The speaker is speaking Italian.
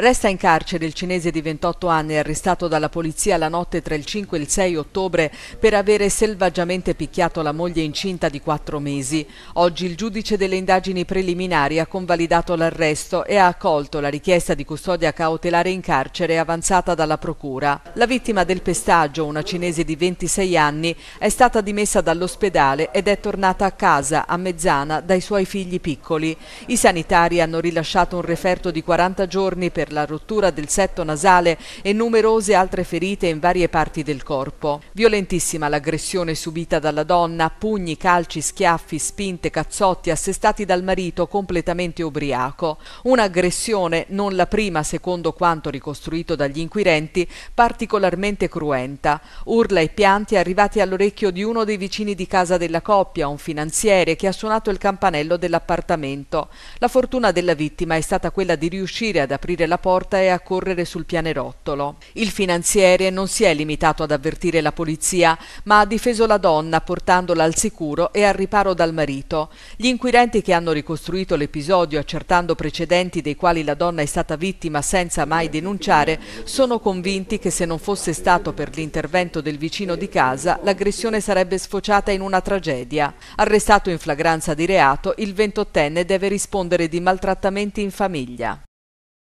Resta in carcere il cinese di 28 anni arrestato dalla polizia la notte tra il 5 e il 6 ottobre per avere selvaggiamente picchiato la moglie incinta di 4 mesi. Oggi il giudice delle indagini preliminari ha convalidato l'arresto e ha accolto la richiesta di custodia cautelare in carcere avanzata dalla procura. La vittima del pestaggio, una cinese di 26 anni, è stata dimessa dall'ospedale ed è tornata a casa a Mezzana dai suoi figli piccoli. I sanitari hanno rilasciato un referto di 40 giorni per la rottura del setto nasale e numerose altre ferite in varie parti del corpo. Violentissima l'aggressione subita dalla donna, pugni, calci, schiaffi, spinte, cazzotti assestati dal marito completamente ubriaco. Un'aggressione, non la prima secondo quanto ricostruito dagli inquirenti, particolarmente cruenta. Urla e pianti arrivati all'orecchio di uno dei vicini di casa della coppia, un finanziere, che ha suonato il campanello dell'appartamento. La fortuna della vittima è stata quella di riuscire ad aprire la porta e a correre sul pianerottolo. Il finanziere non si è limitato ad avvertire la polizia, ma ha difeso la donna portandola al sicuro e al riparo dal marito. Gli inquirenti che hanno ricostruito l'episodio accertando precedenti dei quali la donna è stata vittima senza mai denunciare, sono convinti che se non fosse stato per l'intervento del vicino di casa, l'aggressione sarebbe sfociata in una tragedia. Arrestato in flagranza di reato, il ventottenne deve rispondere di maltrattamenti in famiglia.